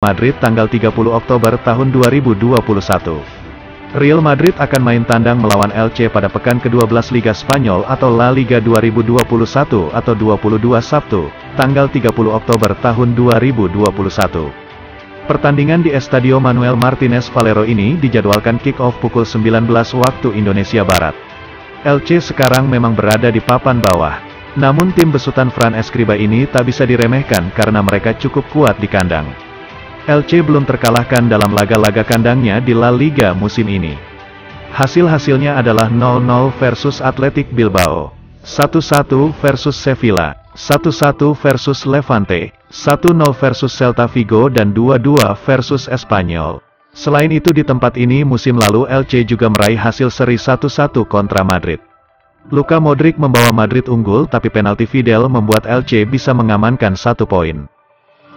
Madrid tanggal 30 Oktober tahun 2021. Real Madrid akan main tandang melawan LC pada pekan ke-12 Liga Spanyol atau La Liga 2021 atau 22 Sabtu, tanggal 30 Oktober tahun 2021. Pertandingan di Estadio Manuel Martinez Valero ini dijadwalkan kick-off pukul 19 waktu Indonesia Barat. LC sekarang memang berada di papan bawah. Namun tim besutan Fran Escriba ini tak bisa diremehkan karena mereka cukup kuat di kandang. LC belum terkalahkan dalam laga-laga kandangnya di La Liga musim ini. Hasil-hasilnya adalah 0-0 versus Athletic Bilbao, 1-1 versus Sevilla, 1-1 versus Levante, 1-0 versus Celta Vigo dan 2-2 versus Espanyol. Selain itu di tempat ini musim lalu LC juga meraih hasil seri 1-1 kontra Madrid. Luka Modric membawa Madrid unggul tapi penalti Fidel membuat LC bisa mengamankan satu poin.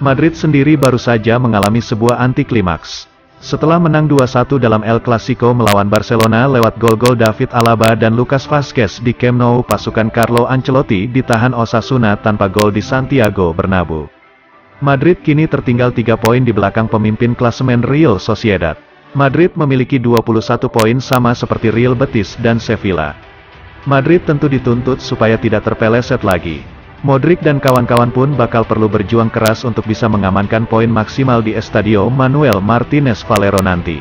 Madrid sendiri baru saja mengalami sebuah anti-klimaks. Setelah menang 2-1 dalam El Clasico melawan Barcelona lewat gol-gol David Alaba dan Lucas Vazquez di Camp Nou pasukan Carlo Ancelotti ditahan Osasuna tanpa gol di Santiago Bernabeu. Madrid kini tertinggal 3 poin di belakang pemimpin klasemen Real Sociedad. Madrid memiliki 21 poin sama seperti Real Betis dan Sevilla. Madrid tentu dituntut supaya tidak terpeleset lagi. Modric dan kawan-kawan pun bakal perlu berjuang keras untuk bisa mengamankan poin maksimal di Estadio Manuel Martinez Valero nanti.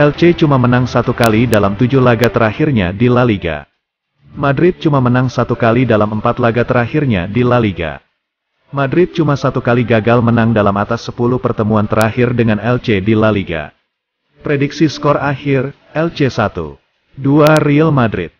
LC cuma menang satu kali dalam tujuh laga terakhirnya di La Liga. Madrid cuma menang satu kali dalam empat laga terakhirnya di La Liga. Madrid cuma satu kali gagal menang dalam atas 10 pertemuan terakhir dengan LC di La Liga. Prediksi skor akhir, LC 1. 2 Real Madrid.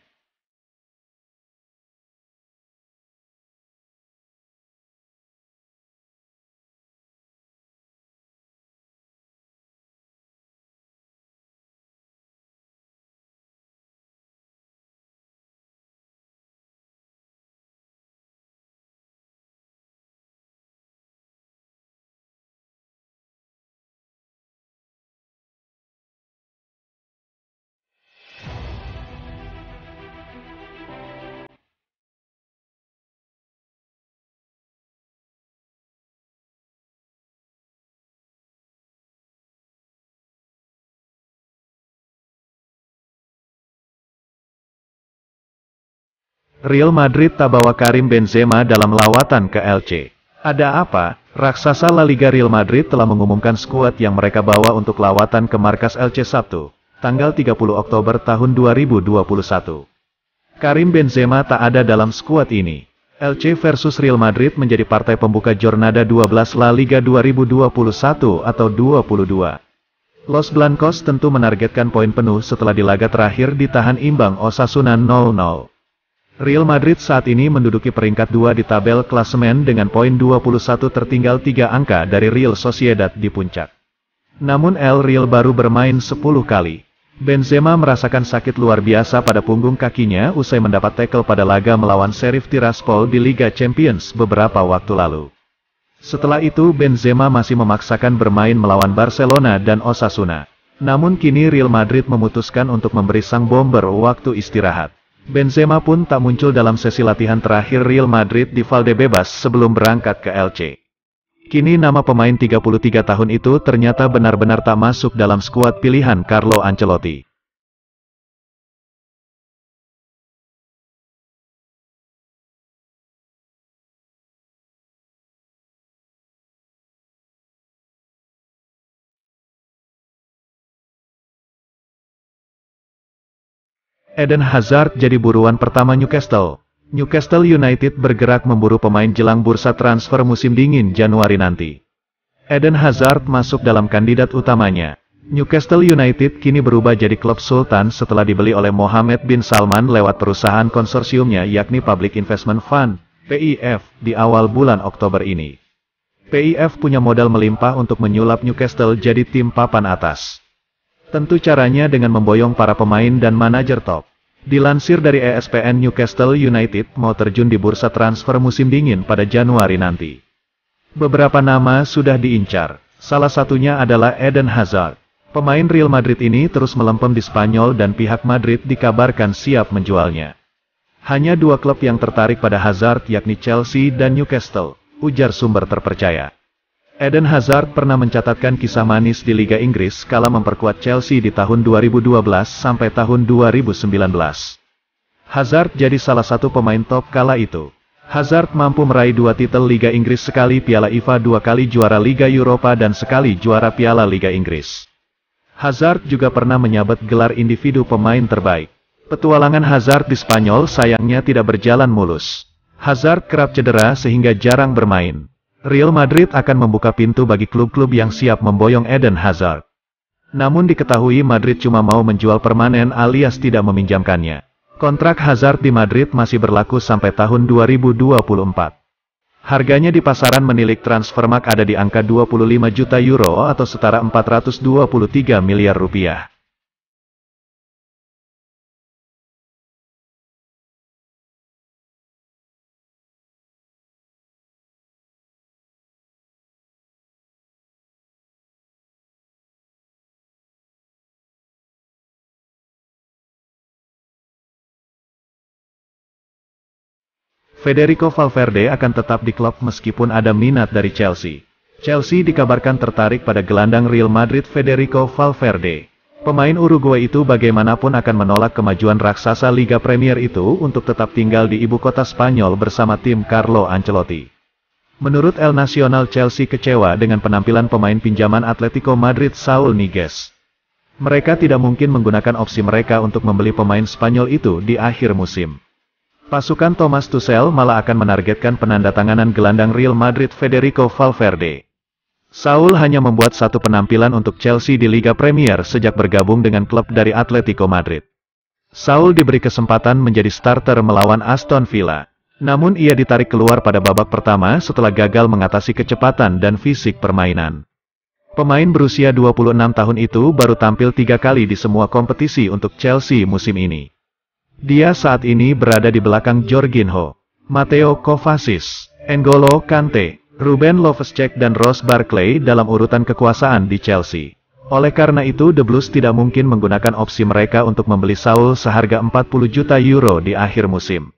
Real Madrid tak bawa Karim Benzema dalam lawatan ke LC. Ada apa? Raksasa La Liga Real Madrid telah mengumumkan skuad yang mereka bawa untuk lawatan ke markas LC Sabtu, tanggal 30 Oktober tahun 2021. Karim Benzema tak ada dalam skuad ini. LC versus Real Madrid menjadi partai pembuka Jornada 12 La Liga 2021 atau 22. Los Blancos tentu menargetkan poin penuh setelah di laga terakhir ditahan imbang Osasuna 0-0. Real Madrid saat ini menduduki peringkat dua di tabel klasemen dengan poin 21 tertinggal 3 angka dari Real Sociedad di puncak. Namun El Real baru bermain 10 kali. Benzema merasakan sakit luar biasa pada punggung kakinya usai mendapat tackle pada laga melawan Sheriff Tiraspol di Liga Champions beberapa waktu lalu. Setelah itu Benzema masih memaksakan bermain melawan Barcelona dan Osasuna. Namun kini Real Madrid memutuskan untuk memberi sang bomber waktu istirahat. Benzema pun tak muncul dalam sesi latihan terakhir Real Madrid di Valdebebas sebelum berangkat ke LC. Kini nama pemain 33 tahun itu ternyata benar-benar tak masuk dalam skuad pilihan Carlo Ancelotti. Eden Hazard jadi buruan pertama Newcastle. Newcastle United bergerak memburu pemain jelang bursa transfer musim dingin Januari nanti. Eden Hazard masuk dalam kandidat utamanya. Newcastle United kini berubah jadi klub sultan setelah dibeli oleh Mohammed bin Salman lewat perusahaan konsorsiumnya yakni Public Investment Fund, PIF, di awal bulan Oktober ini. PIF punya modal melimpah untuk menyulap Newcastle jadi tim papan atas. Tentu caranya dengan memboyong para pemain dan manajer top. Dilansir dari ESPN Newcastle United mau terjun di bursa transfer musim dingin pada Januari nanti. Beberapa nama sudah diincar. Salah satunya adalah Eden Hazard. Pemain Real Madrid ini terus melempem di Spanyol dan pihak Madrid dikabarkan siap menjualnya. Hanya dua klub yang tertarik pada Hazard yakni Chelsea dan Newcastle, ujar sumber terpercaya. Eden Hazard pernah mencatatkan kisah manis di Liga Inggris kala memperkuat Chelsea di tahun 2012 sampai tahun 2019. Hazard jadi salah satu pemain top kala itu. Hazard mampu meraih dua titel Liga Inggris sekali Piala IFA dua kali juara Liga Eropa dan sekali juara Piala Liga Inggris. Hazard juga pernah menyabet gelar individu pemain terbaik. Petualangan Hazard di Spanyol sayangnya tidak berjalan mulus. Hazard kerap cedera sehingga jarang bermain. Real Madrid akan membuka pintu bagi klub-klub yang siap memboyong Eden Hazard. Namun diketahui Madrid cuma mau menjual permanen alias tidak meminjamkannya. Kontrak Hazard di Madrid masih berlaku sampai tahun 2024. Harganya di pasaran menilik transfermark ada di angka 25 juta euro atau setara 423 miliar rupiah. Federico Valverde akan tetap di klub meskipun ada minat dari Chelsea. Chelsea dikabarkan tertarik pada gelandang Real Madrid Federico Valverde. Pemain Uruguay itu bagaimanapun akan menolak kemajuan raksasa Liga Premier itu untuk tetap tinggal di ibu kota Spanyol bersama tim Carlo Ancelotti. Menurut El Nacional Chelsea kecewa dengan penampilan pemain pinjaman Atletico Madrid Saul Niguez. Mereka tidak mungkin menggunakan opsi mereka untuk membeli pemain Spanyol itu di akhir musim. Pasukan Thomas Tuchel malah akan menargetkan penandatanganan gelandang Real Madrid Federico Valverde. Saul hanya membuat satu penampilan untuk Chelsea di Liga Premier sejak bergabung dengan klub dari Atletico Madrid. Saul diberi kesempatan menjadi starter melawan Aston Villa. Namun ia ditarik keluar pada babak pertama setelah gagal mengatasi kecepatan dan fisik permainan. Pemain berusia 26 tahun itu baru tampil tiga kali di semua kompetisi untuk Chelsea musim ini. Dia saat ini berada di belakang Jorginho, Mateo Kovacic, N'Golo Kante, Ruben Loftus-Cheek, dan Ross Barkley dalam urutan kekuasaan di Chelsea. Oleh karena itu The Blues tidak mungkin menggunakan opsi mereka untuk membeli Saul seharga 40 juta euro di akhir musim.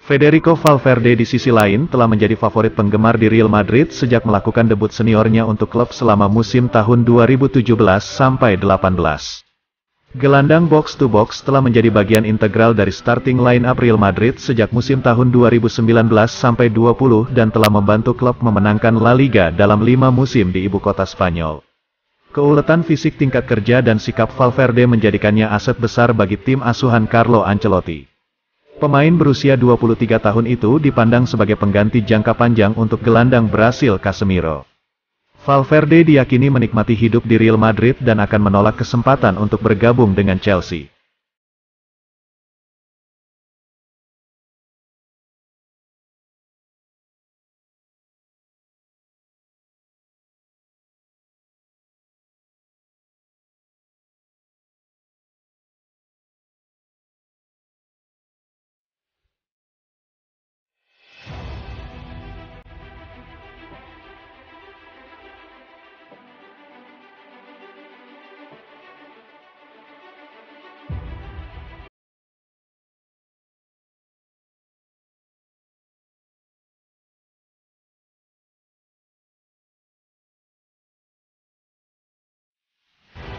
Federico Valverde di sisi lain telah menjadi favorit penggemar di Real Madrid sejak melakukan debut seniornya untuk klub selama musim tahun 2017 sampai 18. Gelandang box-to-box telah menjadi bagian integral dari starting line-up Real Madrid sejak musim tahun 2019-20 sampai dan telah membantu klub memenangkan La Liga dalam lima musim di ibu kota Spanyol. Keuletan fisik tingkat kerja dan sikap Valverde menjadikannya aset besar bagi tim asuhan Carlo Ancelotti. Pemain berusia 23 tahun itu dipandang sebagai pengganti jangka panjang untuk gelandang Brasil Casemiro. Valverde diyakini menikmati hidup di Real Madrid dan akan menolak kesempatan untuk bergabung dengan Chelsea.